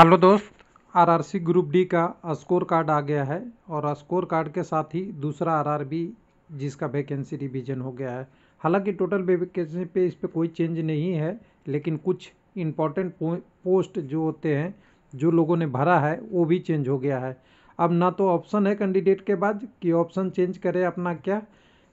hello दोस्त RRC group D का score card आ गया है और स्कोर कार्ड के साथ ही दूसरा आरआरबी जिसका वैकेंसी रिवीजन हो गया है हालांकि टोटल वैकेंसी पे इस पर कोई चेंज नहीं है लेकिन कुछ इम्पॉर्टेंट पोस्ट जो होते हैं जो लोगों ने भरा है वो भी चेंज हो गया है अब ना तो ऑप्शन है कैंडिडेट के बाद कि ऑप्शन चेंज करे अपना क्या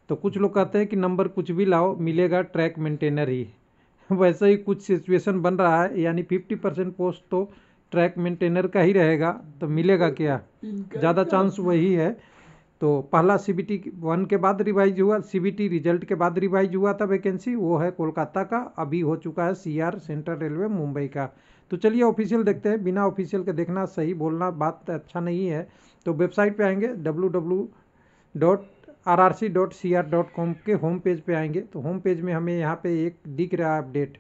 तो कुछ लोग कहते हैं कि नंबर कुछ भी लाओ मिलेगा ट्रैक मेंटेनर ही वैसे ही कुछ सिचुएशन बन रहा है यानी फिफ्टी परसेंट पोस्ट तो ट्रैक मेंटेनर का ही रहेगा तो मिलेगा क्या ज़्यादा चांस वही है तो पहला सी बी टी वन के बाद रिवाइज हुआ सी बी टी रिजल्ट के बाद रिवाइज हुआ था वैकेंसी वो है कोलकाता का अभी हो चुका है C R central railway Mumbai का तो चलिए ऑफिशियल देखते हैं बिना ऑफिशियल के देखना सही बोलना बात तो अच्छा नहीं है तो वेबसाइट पे आएंगे W W dot R R C dot C R dot com के होम पेज पे आएंगे तो होम पेज में हमें यहाँ पे एक दिख रहा है अपडेट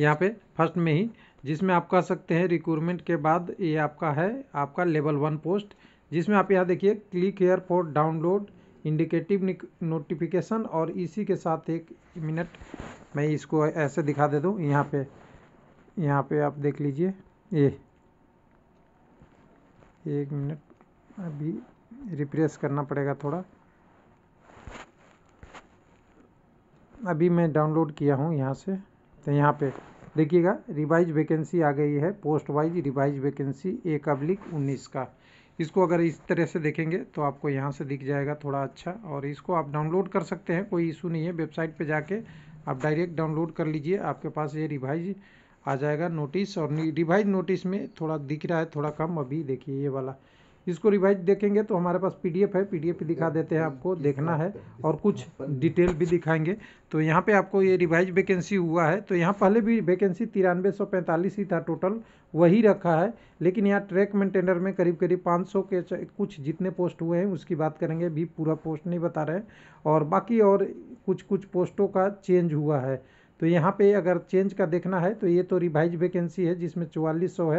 यहाँ पे फर्स्ट में ही जिसमें आप कह सकते हैं रिक्रूटमेंट के बाद ये आपका है आपका लेवल वन पोस्ट जिसमें आप यहाँ देखिए click here for download indicative notification और इसी के साथ एक मिनट मैं इसको ऐसे दिखा दे दूँ यहाँ पे यहाँ पे आप देख लीजिए ये एक मिनट अभी रिप्रेस करना पड़ेगा थोड़ा अभी मैं डाउनलोड किया हूँ यहाँ से तो यहाँ पे देखिएगा रिवाइज वैकेंसी आ गई है पोस्ट वाइज रिवाइज वैकेंसी एक अब्लिक उन्नीस का इसको अगर इस तरह से देखेंगे तो आपको यहाँ से दिख जाएगा थोड़ा अच्छा और इसको आप डाउनलोड कर सकते हैं कोई इशू नहीं है वेबसाइट पर जाके आप डायरेक्ट डाउनलोड कर लीजिए आपके पास ये रिवाइज आ जाएगा नोटिस और रिवाइज नोटिस में थोड़ा दिख रहा है थोड़ा कम अभी देखिए ये वाला इसको रिवाइज देखेंगे तो हमारे पास पीडीएफ है पीडीएफ भी दिखा देते हैं आपको देखना है और कुछ डिटेल हाँ, भी दिखाएंगे तो यहाँ पे आपको ये रिवाइज वैकेंसी हुआ है तो यहाँ पहले भी वैकेंसी तिरानवे सौ पैंतालीस ही था टोटल वही रखा है लेकिन यहाँ ट्रैक मेंटेनर में करीब करीब 500 के कुछ जितने पोस्ट हुए हैं उसकी बात करेंगे भी पूरा पोस्ट नहीं बता रहे हैं और बाकी और कुछ कुछ पोस्टों का चेंज हुआ है तो यहाँ पे अगर चेंज का देखना है तो ये तो रिवाइज वैकेंसी है जिसमें चौवालीस सौ है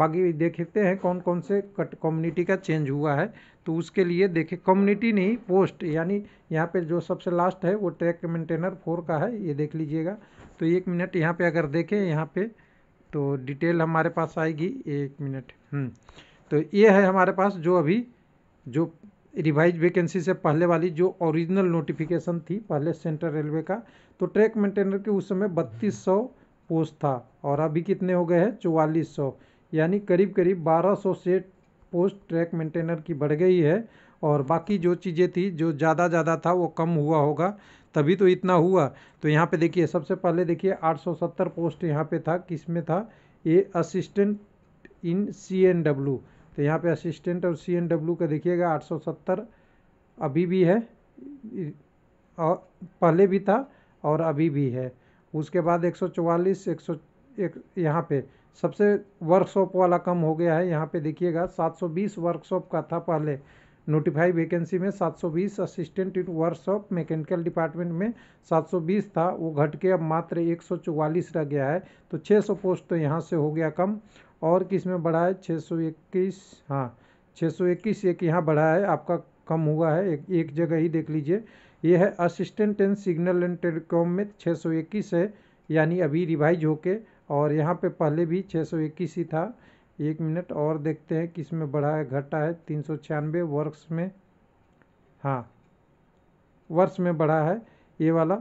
बाकी देखते हैं कौन कौन से कट कम्युनिटी का चेंज हुआ है तो उसके लिए देखे कम्युनिटी नहीं पोस्ट यानी यहाँ पे जो सबसे लास्ट है वो ट्रैक मेंटेनर फोर का है ये देख लीजिएगा तो एक मिनट यहाँ पे अगर देखें यहाँ पे तो डिटेल हमारे पास आएगी एक मिनट हम्म, तो ये है हमारे पास जो अभी जो रिवाइज वैकेंसी से पहले वाली जो ओरिजिनल नोटिफिकेशन थी पहले सेंट्रल रेलवे का तो ट्रैक मेंटेनर के उस समय बत्तीस सौ पोस्ट था और अभी कितने हो गए हैं चौवालीस सौ यानी करीब करीब बारह सौ से पोस्ट ट्रैक मेंटेनर की बढ़ गई है और बाकी जो चीज़ें थी जो ज़्यादा ज़्यादा था वो कम हुआ होगा तभी तो इतना हुआ तो यहाँ पे देखिए सबसे पहले देखिए 870 पोस्ट यहाँ पे था किस में था ये assistant in C N W तो यहाँ पे असिस्टेंट और सी एन डब्ल्यू का देखिएगा 870 अभी भी है और पहले भी था और अभी भी है उसके बाद 144 चवालीस एक यहाँ पे सबसे वर्कशॉप वाला कम हो गया है यहाँ पे देखिएगा 720 वर्कशॉप का था पहले नोटिफाई वैकेंसी में 720 assistant in workshop mechanical department में 720 था वो घट के अब मात्र एक रह गया है तो 600 पोस्ट तो यहाँ से हो गया कम और किस में बढ़ा है 621 हाँ 621 एक यहाँ बढ़ा है आपका कम हुआ है एक एक जगह ही देख लीजिए ये है assistant in signal and telecom में छः है यानी अभी रिवाइज होके और यहाँ पर पहले भी छः ही था एक मिनट और देखते हैं किस में बढ़ा है घटा है तीन सौ छियानवे वर्ष में हाँ वर्ष में बढ़ा है ये वाला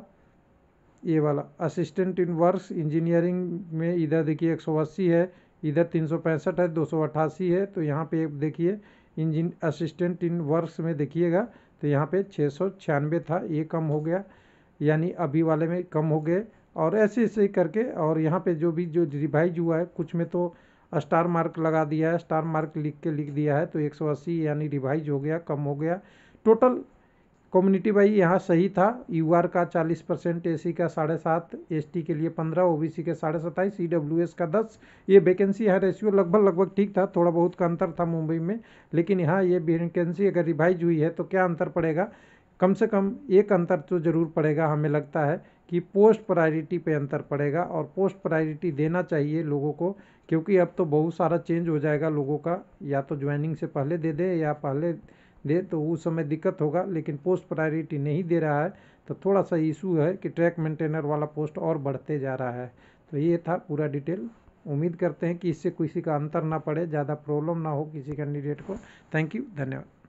ये वाला असिस्टेंट इन वर्क्स इंजीनियरिंग में इधर देखिए एक सौ अस्सी है इधर तीन सौ पैंसठ है दो सौ अट्ठासी है तो यहाँ पे देखिए इंजीन असिस्टेंट इन वर्क्स में देखिएगा तो यहाँ पे छः सौ छियानवे था ये कम हो गया यानी अभी वाले में कम हो गए और ऐसे ऐसे करके और यहाँ पे जो भी जो रिवाइज हुआ है कुछ में तो स्टार मार्क लगा दिया है स्टार मार्क लिख के लिख दिया है तो 180 यानी रिवाइज हो गया कम हो गया टोटल कम्युनिटी भाई यहाँ सही था यू आर का चालीस परसेंट ए सी का साढ़े सात एस टी के लिए पंद्रह ओ बी सी के साढ़े सत्ताईस ई डब्ल्यू एस का दस ये वैकेंसी है रेशियो लगभग लगभग ठीक था थोड़ा बहुत का अंतर था मुंबई में लेकिन यहाँ ये वैकेंसी अगर रिवाइज हुई है तो क्या अंतर पड़ेगा कम से कम एक अंतर तो ज़रूर पड़ेगा हमें लगता है कि पोस्ट प्रायोरिटी पे अंतर पड़ेगा और पोस्ट प्रायोरिटी देना चाहिए लोगों को क्योंकि अब तो बहुत सारा चेंज हो जाएगा लोगों का या तो ज्वाइनिंग से पहले दे दे या पहले दे तो उस समय दिक्कत होगा लेकिन पोस्ट प्रायोरिटी नहीं दे रहा है तो थोड़ा सा इशू है कि ट्रैक मेंटेनर वाला पोस्ट और बढ़ते जा रहा है तो ये था पूरा डिटेल उम्मीद करते हैं कि इससे किसी का अंतर ना पड़े ज़्यादा प्रॉब्लम ना हो किसी कैंडिडेट को थैंक यू धन्यवाद